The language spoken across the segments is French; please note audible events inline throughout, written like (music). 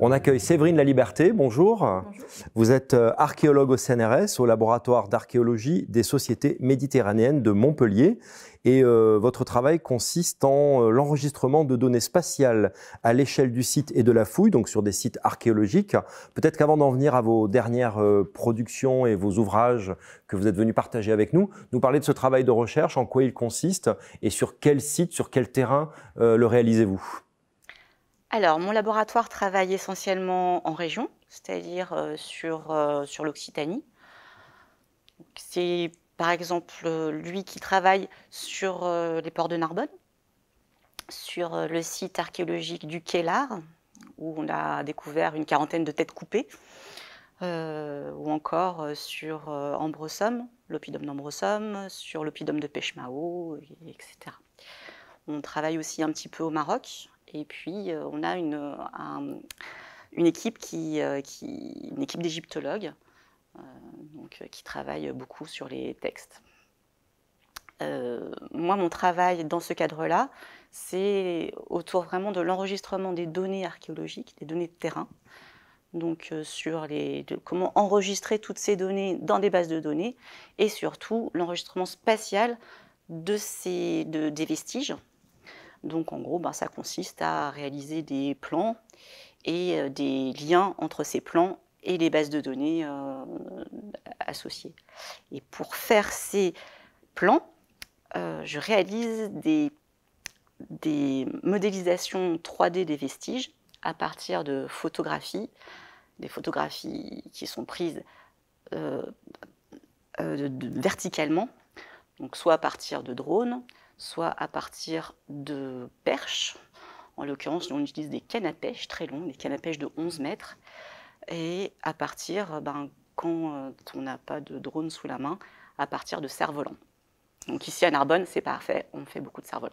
On accueille Séverine Laliberté, bonjour. bonjour. Vous êtes euh, archéologue au CNRS, au laboratoire d'archéologie des sociétés méditerranéennes de Montpellier. Et euh, votre travail consiste en euh, l'enregistrement de données spatiales à l'échelle du site et de la fouille, donc sur des sites archéologiques. Peut-être qu'avant d'en venir à vos dernières productions et vos ouvrages que vous êtes venus partager avec nous, nous parler de ce travail de recherche, en quoi il consiste et sur quel site, sur quel terrain le réalisez-vous alors, mon laboratoire travaille essentiellement en région, c'est-à-dire euh, euh, sur, l'Occitanie. C'est par exemple lui qui travaille sur euh, les ports de Narbonne, sur le site archéologique du Kélar, où on a découvert une quarantaine de têtes coupées, ou encore sur Ambrosum, l'oppidum d'Ambrosum, sur l'Opidum de Peshmao, etc. On travaille aussi un petit peu au Maroc, et puis, euh, on a une, euh, équipe, qui, euh, qui, une équipe d'égyptologues donc, qui travaille beaucoup sur les textes. moi, mon travail dans ce cadre-là, c'est autour vraiment de l'enregistrement des données archéologiques, des données de terrain. Donc, sur les, comment enregistrer toutes ces données dans des bases de données et surtout l'enregistrement spatial de ces, des vestiges donc en gros, ben, ça consiste à réaliser des plans et euh, des liens entre ces plans et les bases de données euh, associées. Et pour faire ces plans, euh, je réalise des, modélisations 3D des vestiges à partir de photographies, des photographies qui sont prises verticalement, donc soit à partir de drones, soit à partir de perches. En l'occurrence, on utilise des cannes à pêche très longues, des cannes à pêche de 11 mètres. Et à partir, ben, quand euh, on n'a pas de drone sous la main, à partir de cerfs-volants. Donc ici à Narbonne, c'est parfait, on fait beaucoup de cerfs-volants.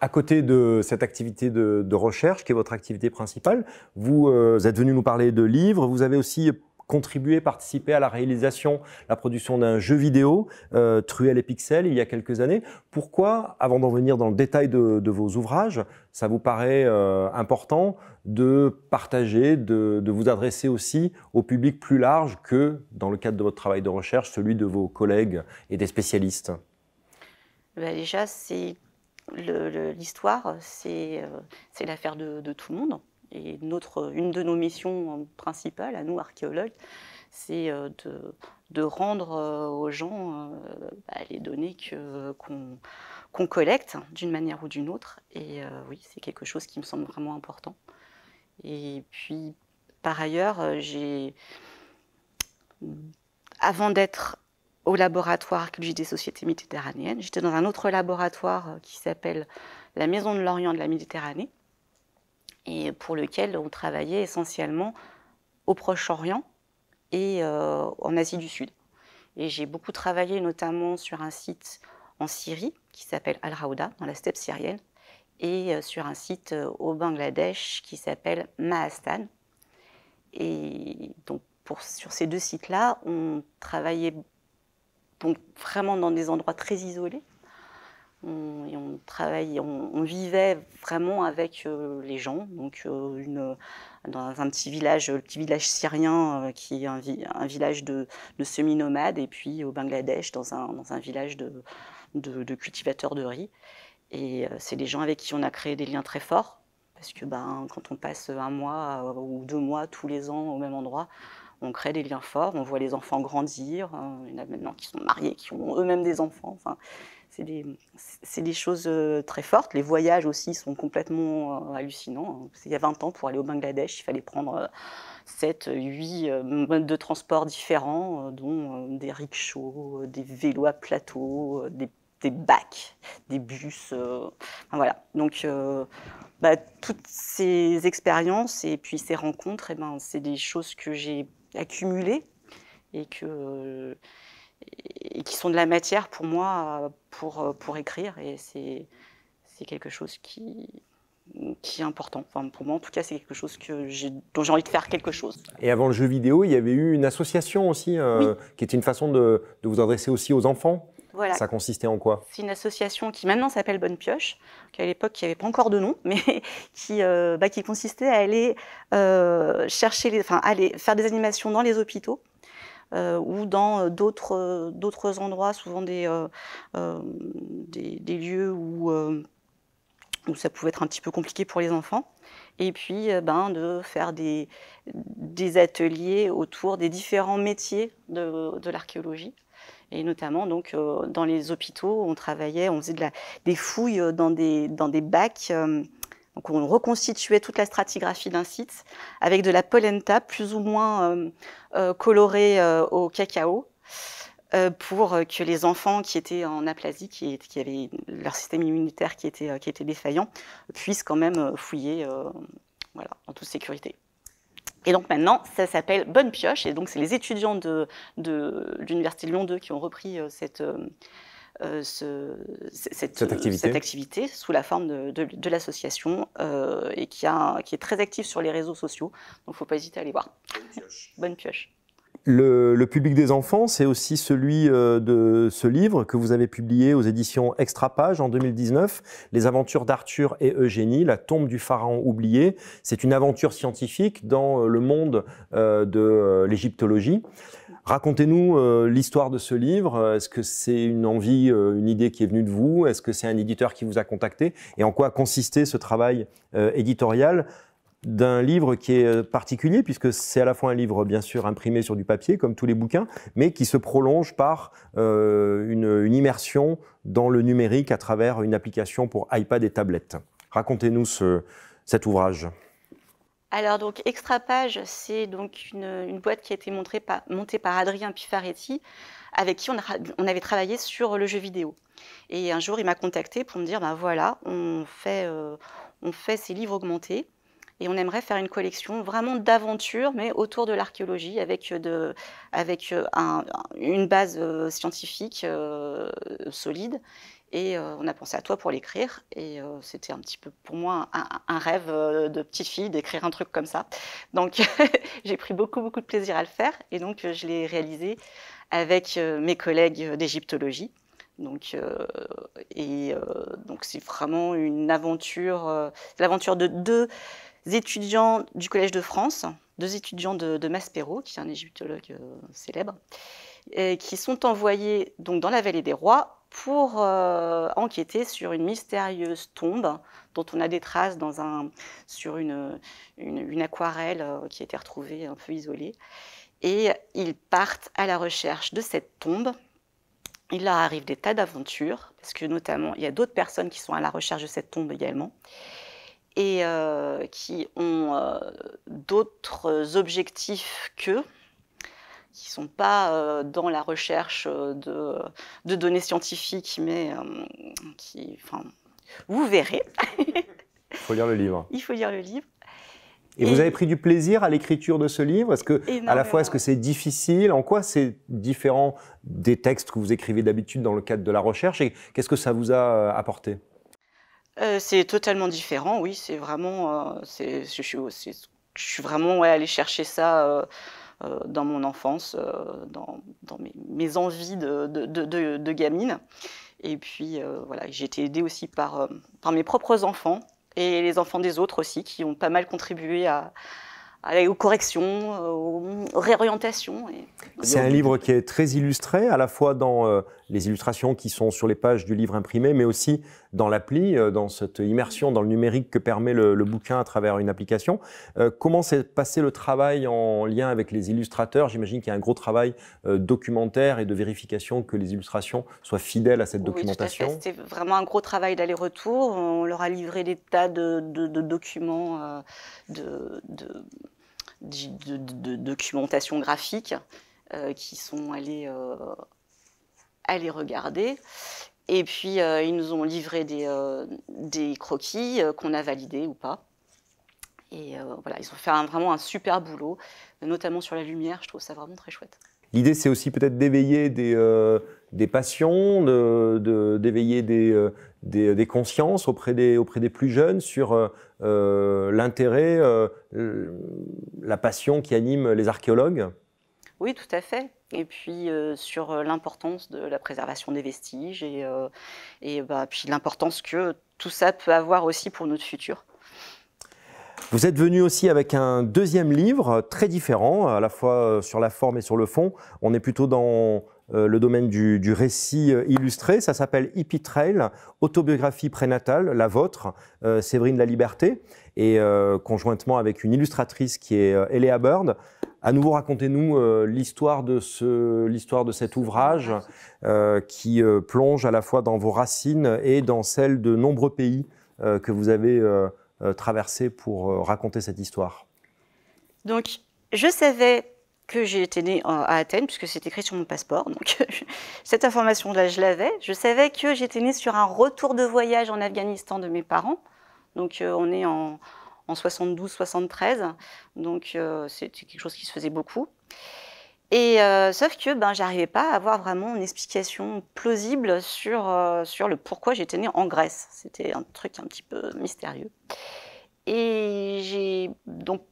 À côté de cette activité de, recherche, qui est votre activité principale, vous, vous euh, êtes venu nous parler de livres, vous avez aussi contribuer, participer à la réalisation, la production d'un jeu vidéo, euh, Truel et Pixel, il y a quelques années. Pourquoi, avant d'en venir dans le détail de, vos ouvrages, ça vous paraît euh, important de partager, de, vous adresser aussi au public plus large que, dans le cadre de votre travail de recherche, celui de vos collègues et des spécialistes bah, Déjà, c'est l'histoire, euh, c'est l'affaire de, de tout le monde. Et une de nos missions euh, principales, à nous archéologues, c'est euh, de, rendre euh, aux gens bah, les données qu'on collecte d'une manière ou d'une autre. Et oui, c'est quelque chose qui me semble vraiment important. Et puis, par ailleurs, j'ai, avant d'être au laboratoire Archéologie des Sociétés Méditerranéennes, j'étais dans un autre laboratoire qui s'appelle la Maison de l'Orient de la Méditerranée et pour lequel on travaillait essentiellement au Proche-Orient et euh, en Asie du Sud. Et j'ai beaucoup travaillé notamment sur un site en Syrie qui s'appelle Al-Raouda, dans la steppe syrienne, et euh, sur un site euh, au Bangladesh qui s'appelle Mahastan. Et donc sur ces deux sites-là, on travaillait donc vraiment dans des endroits très isolés on, on travaille, on, vivait vraiment avec euh, les gens, donc euh, dans un petit village, petit village syrien euh, qui est un, village de, semi-nomades, et puis au Bangladesh dans un, village de, de, cultivateurs de riz. Et c'est des gens avec qui on a créé des liens très forts, parce que ben, quand on passe un mois ou deux mois tous les ans au même endroit, on crée des liens forts, on voit les enfants grandir, hein. il y en a maintenant qui sont mariés, qui ont eux-mêmes des enfants. Enfin, c'est des, choses euh, très fortes. Les voyages aussi sont complètement euh, hallucinants. Hein. Il y a 20 ans, pour aller au Bangladesh, il fallait prendre 7, euh, 8 modes de transport différents, dont des rickshaws, des vélos à plateau, des, bacs, des bus. voilà. Donc, bah, toutes ces expériences et puis ces rencontres, eh ben, c'est des choses que j'ai accumulées et que et qui sont de la matière pour moi pour, pour écrire. Et c'est quelque chose qui, qui est important. Enfin, pour moi, en tout cas, c'est quelque chose que dont j'ai envie de faire quelque chose. Et avant le jeu vidéo, il y avait eu une association aussi, euh, qui était une façon de, de, vous adresser aussi aux enfants. Ça consistait en quoi C'est une association qui maintenant s'appelle Bonne Pioche, qui à l'époque qui n'avait pas encore de nom, (laughs) mais qui, euh, bah, qui consistait à aller euh, chercher, les, enfin, aller faire des animations dans les hôpitaux euh, ou dans euh, d'autres euh, d'autres endroits, souvent des, des, lieux où, où ça pouvait être un petit peu compliqué pour les enfants et puis ben, de faire des, des, ateliers autour des différents métiers de, de l'archéologie. Et notamment, donc, dans les hôpitaux, on travaillait, on faisait de la, des fouilles dans des, dans des bacs. Donc on reconstituait toute la stratigraphie d'un site avec de la polenta plus ou moins euh, euh, colorée euh, au cacao pour que les enfants qui étaient en aplasie, qui, qui avaient leur système immunitaire qui était, qui était défaillant, puissent quand même fouiller voilà, en toute sécurité. Et donc maintenant, ça s'appelle Bonne Pioche, et donc c'est les étudiants de, de l'Université Lyon 2 qui ont repris cette, euh, ce, cette, euh, activité. sous la forme de, l'association euh, et qui, a, qui, est très active sur les réseaux sociaux. Donc, il ne faut pas hésiter à aller voir. Bonne pioche. Le, public des enfants, c'est aussi celui de ce livre que vous avez publié aux éditions Extrapage en 2019, Les aventures d'Arthur et Eugénie, La tombe du pharaon oublié. C'est une aventure scientifique dans le monde de l'égyptologie. Racontez-nous euh, l'histoire de ce livre. Euh, est-ce que c'est une envie, euh, une idée qui est venue de vous Est-ce que c'est un éditeur qui vous a contacté Et en quoi a consisté ce travail éditorial d'un livre qui est particulier, puisque c'est à la fois un livre, bien sûr, imprimé sur du papier, comme tous les bouquins, mais qui se prolonge par une, immersion dans le numérique à travers une application pour iPad et tablettes. Racontez-nous cet ouvrage. Alors donc Extrapage, c'est donc une, boîte qui a été montée par, Adrien Pifaretti, avec qui on, avait travaillé sur le jeu vidéo. Et un jour, il m'a contacté pour me dire, ben voilà, euh, on fait, ces livres augmentés et on aimerait faire une collection vraiment d'aventures, mais autour de l'archéologie, avec, euh, euh, une base scientifique solide et euh, on a pensé à toi pour l'écrire. Et euh, c'était un petit peu pour moi un, rêve euh, de petite fille d'écrire un truc comme ça. Donc (laughs) j'ai pris beaucoup, beaucoup de plaisir à le faire. Et donc je l'ai réalisé avec mes collègues d'égyptologie. Donc, et donc c'est vraiment une aventure, l'aventure de deux étudiants du Collège de France, deux étudiants de, de Maspero, qui est un égyptologue célèbre, qui sont envoyés donc dans la vallée des rois pour euh, enquêter sur une mystérieuse tombe dont on a des traces dans un, sur une, une, aquarelle euh, qui a été retrouvée un peu isolée. Et ils partent à la recherche de cette tombe. Il leur arrive des tas d'aventures, parce que notamment, il y a d'autres personnes qui sont à la recherche de cette tombe également, et euh, qui ont d'autres objectifs qu'eux, qui ne sont pas euh, dans la recherche euh, de, données scientifiques, mais euh, qui, enfin, vous verrez. Il faut lire le livre. (laughs) Il faut lire le livre. Et, vous avez pris du plaisir à l'écriture de ce livre Est-ce que, à la fois, est-ce que c'est difficile En quoi c'est différent des textes que vous écrivez d'habitude dans le cadre de la recherche Et qu'est-ce que ça vous a apporté C'est totalement différent, oui. C'est vraiment. c'est, je, suis vraiment ouais, allée chercher ça euh, dans mon enfance, euh, dans, mes, envies de, gamine. Et puis euh, voilà, j'ai été aidée aussi par, par mes propres enfants et les enfants des autres aussi, qui ont pas mal contribué à, aux corrections, aux réorientations. C'est un livre qui est très illustré, à la fois dans les illustrations qui sont sur les pages du livre imprimé, mais aussi dans l'appli, euh, dans cette immersion dans le numérique que permet le, bouquin à travers une application. Euh, comment s'est passé le travail en lien avec les illustrateurs J'imagine qu'il y a un gros travail euh, documentaire et de vérification que les illustrations soient fidèles à cette documentation. C'était vraiment un gros travail d'aller-retour. On leur a livré des tas de, documents, de, de, documentation graphique qui sont allés à les regarder. Et puis, euh, ils nous ont livré des, euh, croquis euh, qu'on a validés ou pas. Et voilà, ils ont fait vraiment un super boulot, notamment sur la lumière. Je trouve ça vraiment très chouette. L'idée, c'est aussi peut-être d'éveiller des, passions, d'éveiller des, des, consciences auprès des, auprès des plus jeunes sur l'intérêt, la passion qui anime les archéologues. Oui, tout à fait. Et puis euh, sur euh, l'importance de la préservation des vestiges et, euh, et bah, puis l'importance que tout ça peut avoir aussi pour notre futur. Vous êtes venu aussi avec un deuxième livre très différent, à la fois sur la forme et sur le fond. On est plutôt dans euh, le domaine du, récit euh, illustré. Ça s'appelle Hippie autobiographie prénatale, la vôtre, euh, Séverine La Liberté, et conjointement avec une illustratrice qui est Eléa Bird. À nouveau, racontez-nous l'histoire de l'histoire de cet ouvrage qui plonge à la fois dans vos racines et dans celles de nombreux pays que vous avez traversés pour raconter cette histoire. Donc, je savais que j'ai été née à Athènes, puisque c'est écrit sur mon passeport. Donc, (laughs) cette information-là, je l'avais. Je savais que j'étais née sur un retour de voyage en Afghanistan de mes parents. Donc, euh, on est en, 72-73. Donc, euh, c'était quelque chose qui se faisait beaucoup. Et euh, sauf que ben, j'arrivais pas à avoir vraiment une explication plausible sur, sur le pourquoi j'étais née en Grèce. C'était un truc un petit peu mystérieux. Et j'ai donc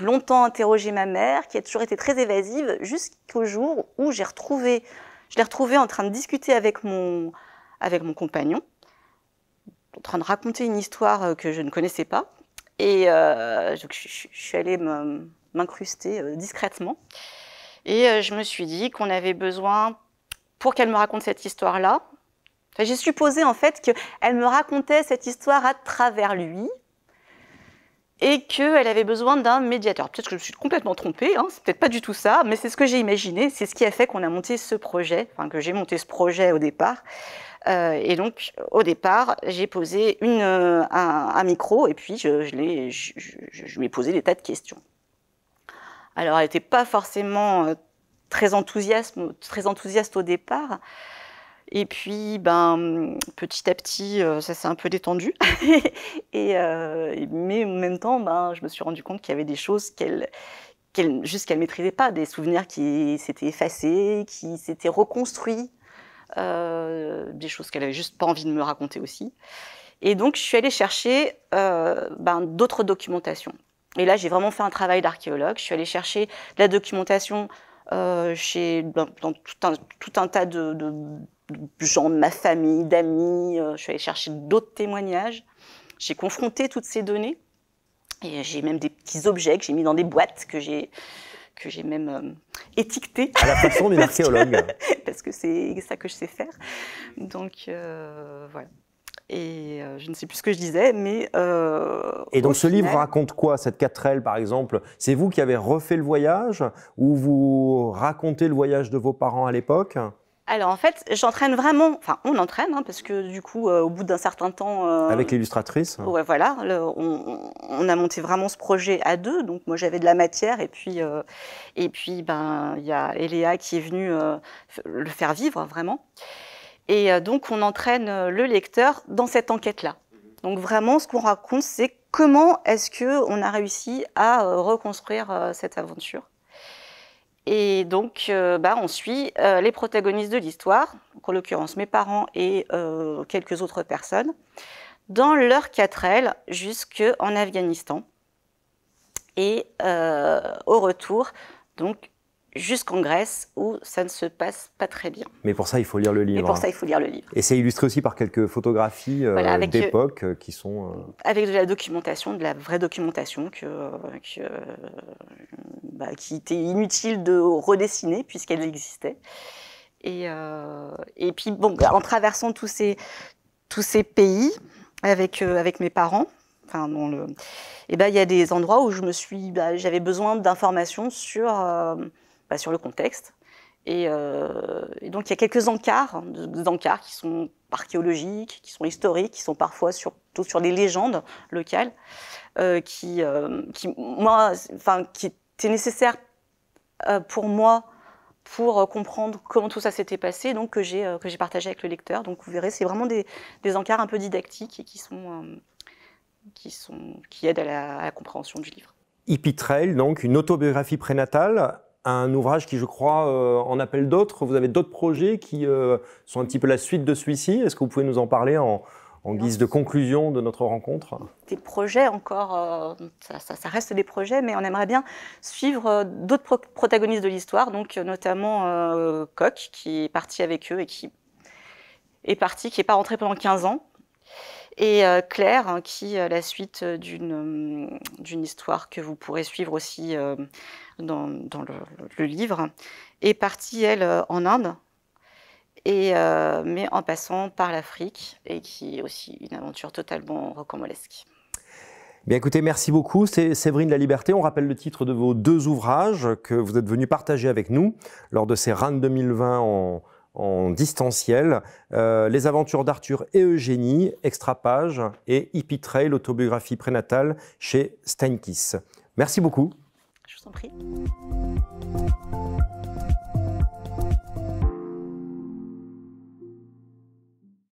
longtemps interrogé ma mère, qui a toujours été très évasive, jusqu'au jour où j'ai retrouvé, je l'ai retrouvée en train de discuter avec mon, avec mon compagnon, en train de raconter une histoire euh, que je ne connaissais pas. Et euh, je, je, suis allée m'incruster euh, discrètement. Et je me suis dit qu'on avait besoin, pour qu'elle me raconte cette histoire-là, j'ai supposé en fait qu'elle me racontait cette histoire à travers lui, et qu'elle avait besoin d'un médiateur. Peut-être que je me suis complètement trompée, hein, c'est peut-être pas du tout ça, mais c'est ce que j'ai imaginé, c'est ce qui a fait qu'on a monté ce projet, enfin que j'ai monté ce projet au départ. Euh, et donc, au départ, j'ai posé euh, un, micro et puis je, je, je, je lui ai posé des tas de questions. Alors, elle n'était pas forcément euh, très enthousiaste, très enthousiaste au départ. Et puis, ben, petit à petit, euh, ça s'est un peu détendu. (laughs) et, euh, mais en même temps, ben, je me suis rendu compte qu'il y avait des choses qu'elle qu'elle juste maîtrisait pas, des souvenirs qui s'étaient effacés, qui s'étaient reconstruits, euh, des choses qu'elle avait juste pas envie de me raconter aussi. Et donc, je suis allée chercher ben, d'autres documentations. Et là, j'ai vraiment fait un travail d'archéologue. Je suis allée chercher de la documentation chez, dans, tout, un, tout un tas de gens de ma famille, d'amis. Euh, je suis allée chercher d'autres témoignages. J'ai confronté toutes ces données. Et j'ai même des petits objets que j'ai mis dans des boîtes que j'ai que j'ai même euh, étiquetées. À la façon d'une (laughs) archéologue. (laughs) parce que c'est ça que je sais faire. Donc euh, voilà. Et je ne sais plus ce que je disais, mais. et donc ce livre raconte quoi Cette 4L par exemple C'est vous qui avez refait le voyage Ou vous racontez le voyage de vos parents à l'époque alors en fait, j'entraîne vraiment, enfin on entraîne, hein, parce que du coup, euh, au bout d'un certain temps... Euh, Avec l'illustratrice hein. Ouais, voilà, on, a monté vraiment ce projet à deux, donc moi j'avais de la matière, et puis euh, et ben il y a Eléa qui est venue le faire vivre vraiment. Et donc on entraîne le lecteur dans cette enquête-là. Donc vraiment, ce qu'on raconte, c'est comment est-ce que a réussi à reconstruire cette aventure. Et donc, euh, bah, on suit euh, les protagonistes de l'histoire, en l'occurrence mes parents et euh, quelques autres personnes, dans leur quatre-ailes jusqu'en Afghanistan. Et au retour, donc, jusqu'en Grèce où ça ne se passe pas très bien. Mais pour ça, il faut lire le livre. Et pour hein. ça, il faut lire le livre. Et c'est illustré aussi par quelques photographies euh, euh, d'époque euh, qui sont... Avec de la documentation, de la vraie documentation que, bah, qui était inutile de redessiner puisqu'elle existait. Et, et puis, bon, en traversant tous ces, tous ces pays avec, avec mes parents, Enfin, le... Et eh ben, il y a des endroits où je me suis, bah, j'avais besoin d'informations sur bah, sur le contexte. Euh, et, donc il y a quelques encarts, hein, des encarts qui sont archéologiques, qui sont historiques, qui sont parfois surtout sur des légendes locales, euh, qui, euh, qui, moi, enfin, qui étaient nécessaires pour moi pour comprendre comment tout ça s'était passé, donc que j'ai que j'ai partagé avec le lecteur. Donc vous verrez, c'est vraiment des, des, encarts un peu didactiques et qui sont qui sont qui aident à la, compréhension du livre. Hippie donc une autobiographie prénatale un ouvrage qui, je crois, euh, en appelle d'autres. Vous avez d'autres projets qui euh, sont un petit peu la suite de celui-ci. Est-ce que vous pouvez nous en parler en, guise de conclusion de notre rencontre Des projets encore, euh, ça, reste des projets, mais on aimerait bien suivre d'autres protagonistes de l'histoire, donc notamment Coq, qui est parti avec eux et qui est parti, qui n'est pas rentré pendant 15 ans et euh, Claire, hein, qui, à euh, la suite euh, hum, d'une histoire que vous pourrez suivre aussi dans, le, livre, est partie, elle, en Inde, et, mais en passant par l'Afrique, et qui est aussi une aventure totalement rocambolesque. Bien écoutez, merci beaucoup. C'est Séverine La Liberté. On rappelle le titre de vos deux ouvrages que vous êtes venu partager avec nous lors de ces RAN 2020 en en distanciel, euh, Les aventures d'Arthur et Eugénie, Extrapage et Hippie Trail, autobiographie prénatale chez Steinkiss. Merci beaucoup. Je vous en prie.